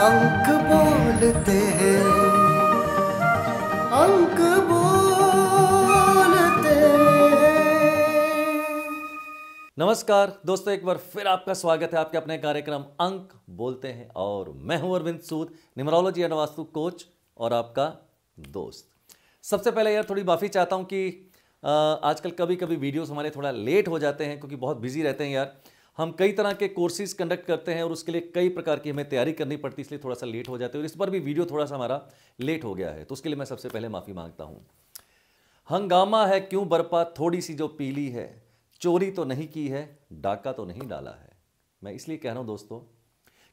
अंक बोलते हैं अंक बोलते हैं नमस्कार दोस्तों एक बार फिर आपका स्वागत है आपके अपने कार्यक्रम अंक बोलते हैं और मैं हूं Arvind Sood numerology and vastu coach और आपका दोस्त सबसे पहले यार थोड़ी माफ़ी चाहता हूं कि आजकल कभी कभी वीडियोस हमारे थोड़ा लेट हो जाते हैं क्योंकि बहुत बिजी रहते हैं यार हम कई तरह के कोर्सेज कंडक्ट करते हैं और उसके लिए कई प्रकार की हमें तैयारी करनी पड़ती है इसलिए थोड़ा सा लेट हो जाते हैं और इस पर भी वीडियो थोड़ा सा हमारा लेट हो गया है तो उसके लिए मैं सबसे पहले माफ़ी मांगता हूँ हंगामा है क्यों बरपा थोड़ी सी जो पीली है चोरी तो नहीं की है डाका तो नहीं डाला है मैं इसलिए कह रहा हूँ दोस्तों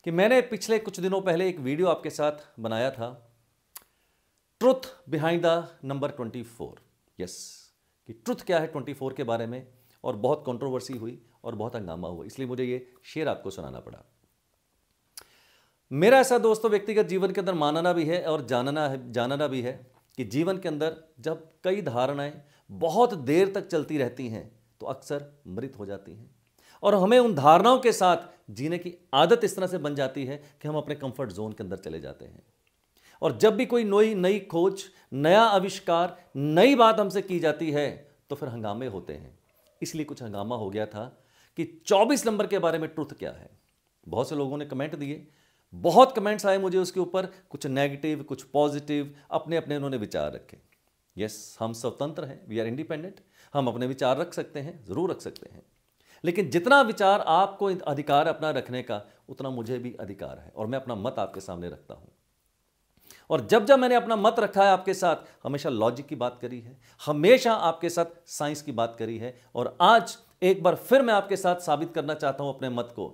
कि मैंने पिछले कुछ दिनों पहले एक वीडियो आपके साथ बनाया था truth behind the number twenty four yes कि ट्रुथ क्या है ट्वेंटी फोर के बारे में और बहुत कंट्रोवर्सी हुई और बहुत हंगामा हुआ इसलिए मुझे ये शेर आपको सुनाना पड़ा मेरा ऐसा दोस्तों व्यक्तिगत जीवन के अंदर मानना भी है और जानना है जानना भी है कि जीवन के अंदर जब कई धारणाएं बहुत देर तक चलती रहती हैं तो अक्सर मृत हो जाती हैं और हमें उन धारणाओं के साथ जीने की आदत इस तरह से बन जाती है कि हम अपने कंफर्ट जोन के अंदर चले जाते हैं और जब भी कोई नई नई खोज नया आविष्कार नई बात हमसे की जाती है तो फिर हंगामे होते हैं इसलिए कुछ हंगामा हो गया था कि 24 नंबर के बारे में ट्रुथ क्या है बहुत से लोगों ने कमेंट दिए बहुत कमेंट्स आए मुझे उसके ऊपर कुछ नेगेटिव कुछ पॉजिटिव अपने अपने उन्होंने विचार रखे यस yes, हम स्वतंत्र हैं वी आर इंडिपेंडेंट हम अपने विचार रख सकते हैं ज़रूर रख सकते हैं लेकिन जितना विचार आपको अधिकार अपना रखने का उतना मुझे भी अधिकार है और मैं अपना मत आपके सामने रखता हूं और जब जब मैंने अपना मत रखा है आपके साथ हमेशा लॉजिक की बात करी है हमेशा आपके साथ साइंस की बात करी है और आज एक बार फिर मैं आपके साथ साबित करना चाहता हूं अपने मत को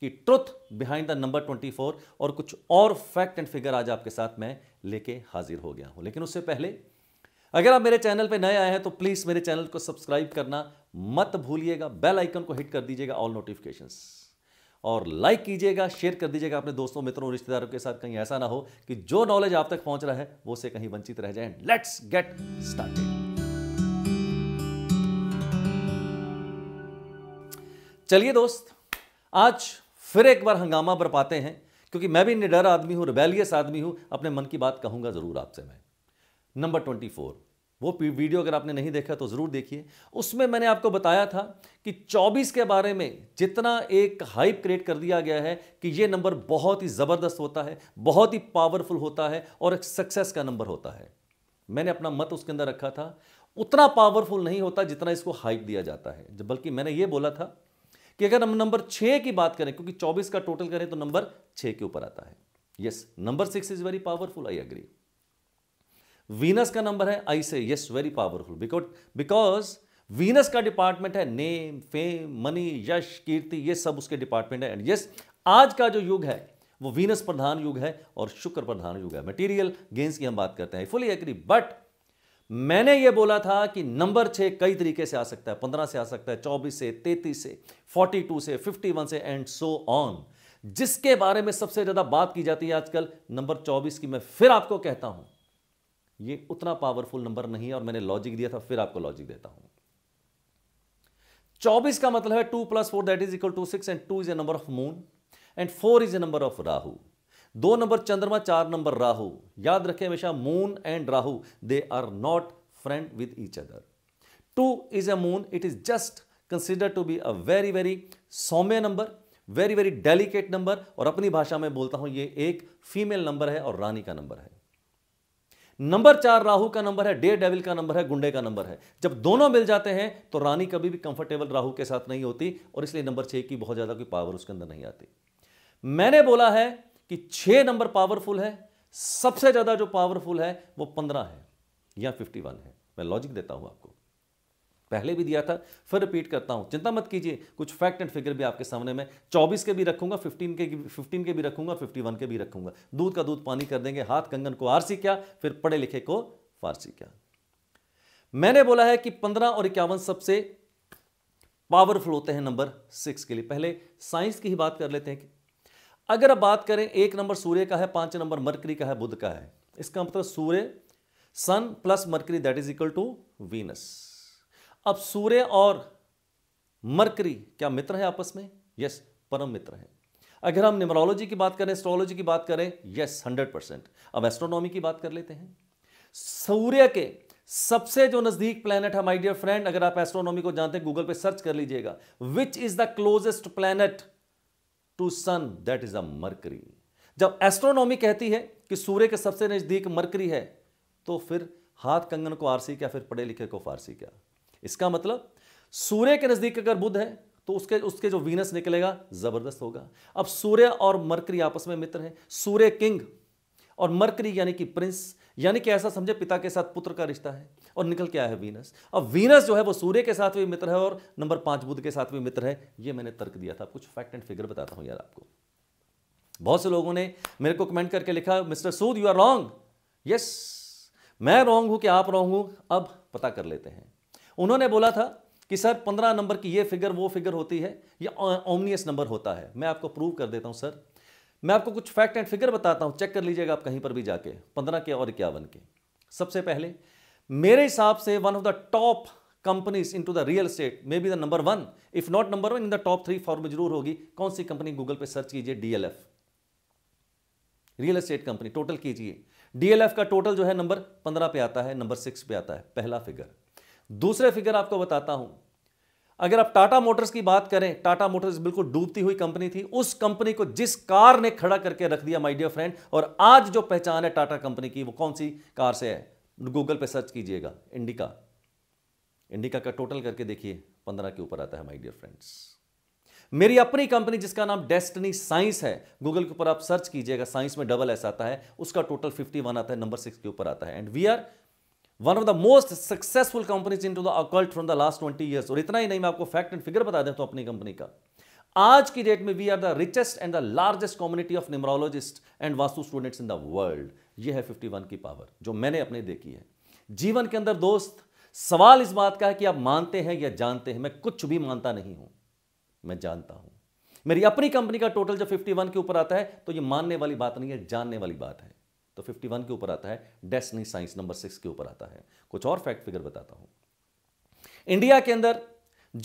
कि ट्रुथ बिहाइंड द नंबर 24 और कुछ और फैक्ट एंड फिगर आज आपके साथ मैं लेके हाजिर हो गया हूं लेकिन उससे पहले अगर आप मेरे चैनल पे नए आए हैं तो प्लीज मेरे चैनल को सब्सक्राइब करना मत भूलिएगा बेल आइकन को हिट कर दीजिएगा ऑल नोटिफिकेशन और लाइक कीजिएगा शेयर कर दीजिएगा अपने दोस्तों मित्रों रिश्तेदारों के साथ कहीं ऐसा ना हो कि जो नॉलेज आप तक पहुंच रहा है वो से कहीं वंचित रह जाए लेट्स गेट स्टार्टेड चलिए दोस्त आज फिर एक बार हंगामा बरपाते हैं क्योंकि मैं भी निडर आदमी हूँ रिबेलियस आदमी हूँ अपने मन की बात कहूंगा ज़रूर आपसे मैं नंबर ट्वेंटी फोर वो वीडियो अगर आपने नहीं देखा तो ज़रूर देखिए उसमें मैंने आपको बताया था कि 24 के बारे में जितना एक हाइप क्रिएट कर दिया गया है कि ये नंबर बहुत ही ज़बरदस्त होता है बहुत ही पावरफुल होता है और एक सक्सेस का नंबर होता है मैंने अपना मत उसके अंदर रखा था उतना पावरफुल नहीं होता जितना इसको हाइप दिया जाता है बल्कि मैंने ये बोला था कि अगर हम नंबर छः की बात करें क्योंकि चौबीस का टोटल करें तो नंबर छः के ऊपर आता है yes number six is very powerful I agree Venus का नंबर है I say yes very powerful because because Venus का डिपार्टमेंट है नेम फेम मनी यश कीर्ति ये सब उसके डिपार्टमेंट है एंड यस आज का जो युग है वो वीनस प्रधान युग है और शुक्र प्रधान युग है मटेरियल गेंस की हम बात करते हैं फुली एग्री बट मैंने यह बोला था कि नंबर छह कई तरीके से आ सकता है पंद्रह से आ सकता है चौबीस से तैतीस से फोर्टी टू से फिफ्टी वन से एंड सो ऑन जिसके बारे में सबसे ज़्यादा बात की जाती है आजकल नंबर चौबीस की मैं फिर आपको कहता हूं यह उतना पावरफुल नंबर नहीं है और मैंने लॉजिक दिया था फिर आपको लॉजिक देता हूं चौबीस का मतलब है two plus four that is equal to six and two is a number of moon and four is a number of Rahu दो नंबर चंद्रमा चार नंबर राहु याद रखें हमेशा moon and Rahu they are not friend with each other two is a moon it is just consider to be a very very सौम्य number very very delicate number और अपनी भाषा में बोलता हूं ये एक फीमेल नंबर है और रानी का नंबर है नंबर चार राहु का नंबर है डे डेविल का नंबर है गुंडे का नंबर है जब दोनों मिल जाते हैं तो रानी कभी भी कंफर्टेबल राहु के साथ नहीं होती और इसलिए नंबर छह की बहुत ज़्यादा कोई पावर उसके अंदर नहीं आती मैंने बोला है कि छह नंबर पावरफुल है सबसे ज़्यादा जो पावरफुल है वो पंद्रह है या फिफ्टी वन है मैं लॉजिक देता हूं आपको पहले भी दिया था फिर रिपीट करता हूं चिंता मत कीजिए कुछ फैक्ट एंड फिगर भी आपके सामने में चौबीस के भी रखूंगा फिफ्टीन के फिफ्टीन के भी रखूंगा फिफ्टी वन के भी रखूंगा दूध का दूध पानी कर देंगे हाथ कंगन को आरसी क्या फिर पढ़े लिखे को फारसी क्या मैंने बोला है कि पंद्रह और इक्यावन सबसे पावरफुल होते हैं नंबर सिक्स के लिए पहले साइंस की ही बात कर लेते हैं अगर अब बात करें एक नंबर सूर्य का है पांच नंबर मरकरी का है बुद्ध का है इसका मतलब सूर्य sun plus mercury that is equal to Venus अब सूर्य और मरकरी क्या मित्र है आपस में यस परम मित्र है अगर हम न्यूमरोलॉजी की बात करें एस्ट्रोलॉजी की बात करें यस हंड्रेड परसेंट अब एस्ट्रोनॉमी की बात कर लेते हैं सूर्य के सबसे जो नजदीक प्लेनेट है माय डियर फ्रेंड अगर आप एस्ट्रोनॉमी को जानते हैं गूगल पे सर्च कर लीजिएगा which is the closest planet to sun that is a mercury जब एस्ट्रोनॉमी कहती है कि सूर्य के सबसे नज़दीक मरकरी है तो फिर हाथ कंगन को आरसी क्या फिर पढ़े लिखे को फारसी क्या इसका मतलब सूर्य के नज़दीक अगर बुध है तो उसके उसके जो वीनस निकलेगा ज़बरदस्त होगा अब सूर्य और मरकरी आपस में मित्र हैं सूर्य किंग और मरकरी यानी कि प्रिंस यानी कि ऐसा समझे पिता के साथ पुत्र का रिश्ता है और निकल के आया है वीनस अब वीनस जो है वो सूर्य के साथ भी मित्र है और नंबर पांच बुद्ध के साथ भी मित्र है ये मैंने तर्क दिया था कुछ फैक्ट एंड फिगर बताता हूँ यार आपको बहुत से लोगों ने मेरे को कमेंट करके लिखा mister Sood you are wrong yes मैं रॉन्ग हूं कि आप रॉन्ग हूं अब पता कर लेते हैं उन्होंने बोला था कि सर पंद्रह नंबर की ये फिगर वो फिगर होती है ये ओमनियस नंबर होता है मैं आपको प्रूव कर देता हूं सर मैं आपको कुछ फैक्ट एंड फिगर बताता हूं चेक कर लीजिएगा आप कहीं पर भी जाके पंद्रह के और इक्यावन के सबसे पहले मेरे हिसाब से one of the top companies in to the real estate may be the number one if not number one in the top three form में जरूर होगी कौन सी कंपनी गूगल पे सर्च कीजिए DLF real estate company total कीजिए DLF का total जो है नंबर पंद्रह पे आता है नंबर सिक्स पे आता है पहला फिगर दूसरे फिगर आपको बताता हूं अगर आप टाटा मोटर्स की बात करें टाटा मोटर्स बिल्कुल डूबती हुई कंपनी थी उस कंपनी को जिस कार ने खड़ा करके रख दिया माय डियर फ्रेंड और आज जो पहचान है टाटा कंपनी की वो कौन सी कार से है गूगल पे सर्च कीजिएगा इंडिका इंडिका का टोटल करके देखिए पंद्रह के ऊपर आता है माय डियर फ्रेंड्स मेरी अपनी कंपनी जिसका नाम डेस्टनी साइंस है गूगल के ऊपर आप सर्च कीजिएगा साइंस में डबल एस आता है उसका टोटल फिफ्टी वन आता है नंबर सिक्स के ऊपर आता है and we are one of the most successful companies in to the occult from the last twenty years और इतना ही नहीं मैं आपको फैक्ट एंड फिगर बता देता हूं अपनी कंपनी का आज की डेट में we are the richest and the largest community of numerologist and vastu students in the world ये है वन की पावर जो मैंने अपने देखी है जीवन के अंदर दोस्त सवाल इस बात का है कि आप मानते हैं या जानते हैं मैं कुछ भी मानता नहीं हूं मैं जानता हूं मेरी अपनी कंपनी का टोटल जब 51 के ऊपर आता है तो ये मानने वाली बात नहीं है जानने वाली बात है तो 51 के ऊपर आता है डेस्टनी साइंस नंबर सिक्स के ऊपर आता है कुछ और फैक्ट फिगर बताता हूं इंडिया के अंदर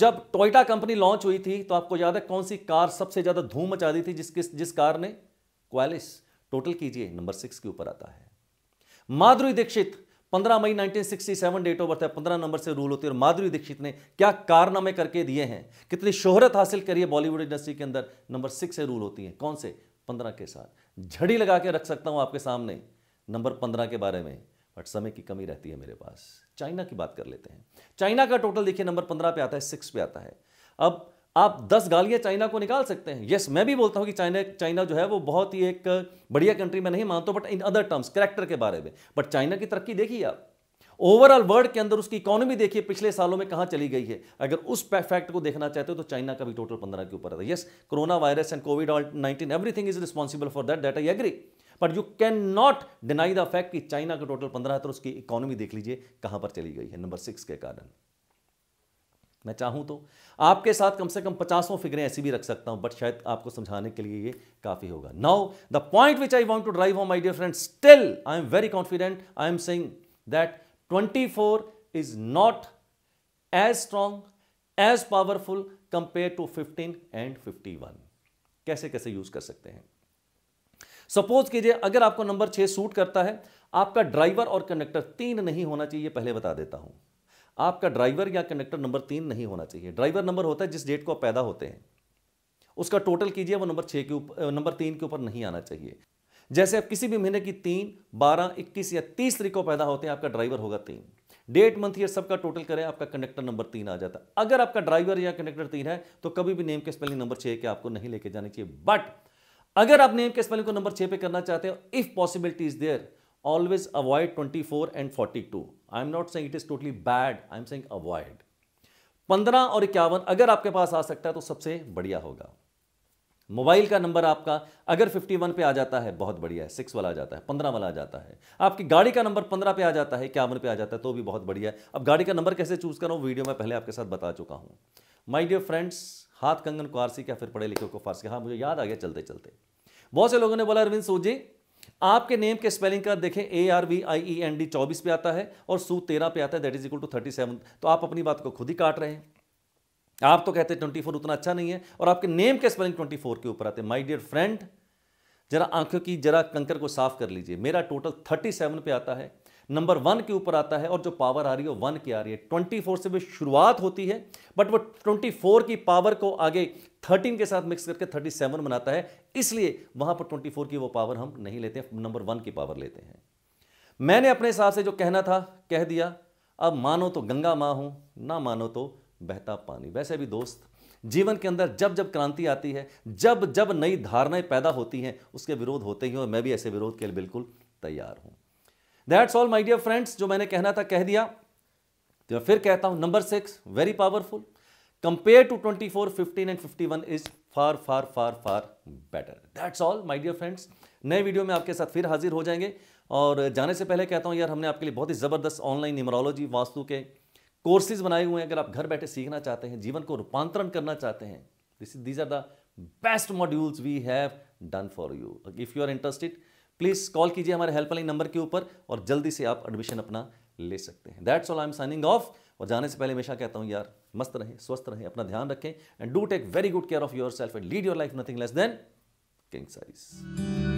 जब टोयटा कंपनी लॉन्च हुई थी तो आपको याद है कौन सी कार सबसे ज्यादा धूम मचा दी थी जिस जिस कार ने क्वालिस टोटल कीजिए नंबर सिक्स के ऊपर आता है माधुरी दीक्षित 15 मई 1967 डेट ऑफ बर्थ है 15 नंबर से रूल होती है और माधुरी दीक्षित ने क्या कारनामे करके दिए हैं कितनी शोहरत हासिल करी है बॉलीवुड इंडस्ट्री के अंदर नंबर सिक्स से रूल होती है कौन से 15 के साथ झड़ी लगा के रख सकता हूं आपके सामने नंबर 15 के बारे में बट समय की कमी रहती है मेरे पास चाइना की बात कर लेते हैं चाइना का टोटल देखिए नंबर पंद्रह पे आता है सिक्स पे आता है अब आप दस गालियां चाइना को निकाल सकते हैं यस मैं भी बोलता हूं कि चाइना चाइना जो है वो बहुत ही एक बढ़िया कंट्री में नहीं मानता but in other terms character के बारे में बट चाइना की तरक्की देखिए आप ओवरऑल वर्ल्ड के अंदर उसकी इकोनॉमी देखिए पिछले सालों में कहां चली गई है अगर उस फैक्ट को देखना चाहते हो तो चाइना का भी टोटल पंद्रह के ऊपर है yes corona virus and covid nineteen everything is responsible for that date I agree but you can not deny the fact कि चाइना का टोटल पंद्रह है तो उसकी इकोनॉमी देख लीजिए कहां पर चली गई है नंबर सिक्स के कारण मैं चाहूँ तो आपके साथ कम से कम पचासों फिगरें ऐसी भी रख सकता हूँ बट शायद आपको समझाने के लिए ये काफ़ी होगा now the point which I want to drive home my dear friend still I am very confident I am saying that 24 not as as as powerful compare to fifteen 15 fifty 51. कैसे कैसे यूज कर सकते हैं suppose कीजिए अगर आपको number छह suit करता है आपका ड्राइवर और कंडक्टर तीन नहीं होना चाहिए पहले बता देता हूं आपका ड्राइवर या कंडक्टर नंबर तीन नहीं होना चाहिए ड्राइवर नंबर होता है जिस डेट को आप पैदा होते हैं उसका टोटल कीजिए वो नंबर छः के ऊपर नंबर तीन के ऊपर नहीं आना चाहिए जैसे आप किसी भी महीने की तीन बारह इक्कीस या तीस तरीक को पैदा होते हैं आपका ड्राइवर होगा तीन डेट मंथ ईयर सबका टोटल करें आपका कंडक्टर नंबर तीन आ जाता है अगर आपका ड्राइवर या कंडक्टर तीन है तो कभी भी नेम के स्पेलिंग नंबर छः के आपको नहीं लेके जानी चाहिए बट अगर आप नेम के स्पेलिंग को नंबर छः पे करना चाहते हो if possibility is there always avoid 24 and 42 I am not saying it is totally bad I am saying avoid 15 और इक्यावन अगर आपके पास आ सकता है तो सबसे बढ़िया होगा मोबाइल का नंबर आपका अगर 51 पे आ जाता है बहुत बढ़िया है सिक्स वाला आ जाता है पंद्रह वाला आ जाता है आपकी गाड़ी का नंबर पंद्रह पे आ जाता है इक्यावन पे आ जाता है तो भी बहुत बढ़िया है अब गाड़ी का नंबर कैसे चूज करो वीडियो में पहले आपके साथ बता चुका हूं माई डियर फ्रेंड्स हाथ कंगन को आरसी क्या फिर पढ़े लिखे को फारसी हाँ मुझे याद आ गया चलते चलते बहुत से लोगों ने बोला अरविंद सोजी आपके नेम के स्पेलिंग का देखें A R V I E N D चौबीस पे आता है और सू तेरह पे आता है that is equal to thirty seven तो आप अपनी बात को खुद ही काट रहे हैं आप तो कहते हैं ट्वेंटी फोर उतना अच्छा नहीं है और आपके नेम के स्पेलिंग ट्वेंटी फोर के ऊपर आते हैं माई डियर फ्रेंड जरा आंखों की जरा कंकर को साफ कर लीजिए मेरा टोटल थर्टी सेवन पे आता है नंबर वन के ऊपर आता है और जो पावर आ रही है वो वन की आ रही है ट्वेंटी फोर से भी शुरुआत होती है बट वो ट्वेंटी फोर की पावर को आगे थर्टीन के साथ मिक्स करके थर्टी सेवन बनाता है इसलिए वहां पर ट्वेंटी फोर की वो पावर हम नहीं लेते नंबर वन की पावर लेते हैं मैंने अपने हिसाब से जो कहना था कह दिया अब मानो तो गंगा माँ हूँ ना मानो तो बहता पानी वैसे भी दोस्त जीवन के अंदर जब जब क्रांति आती है जब जब नई धारणाएं पैदा होती हैं उसके विरोध होते ही और मैं भी ऐसे विरोध के लिए बिल्कुल तैयार हूँ that's all my dear friends जो मैंने कहना था कह दिया तो फिर कहता हूं number six very powerful compare to twenty four fifteen and fifty one is far far far far better that's all my dear friends नए वीडियो में आपके साथ फिर हाजिर हो जाएंगे और जाने से पहले कहता हूं यार हमने आपके लिए बहुत ही ज़बरदस्त ऑनलाइन न्यूमरोलॉजी वास्तु के कोर्सेज बनाए हुए हैं अगर आप घर बैठे सीखना चाहते हैं जीवन को रूपांतरण करना चाहते हैं this these are the best modules we have done for you if you are interested please call कीजिए हमारे हेल्पलाइन नंबर के ऊपर और जल्दी से आप एडमिशन अपना ले सकते हैं that's all I am signing off और जाने से पहले हमेशा कहता हूँ यार मस्त रहें स्वस्थ रहें अपना ध्यान रखें and do take very good care of your self and lead your life nothing less than king size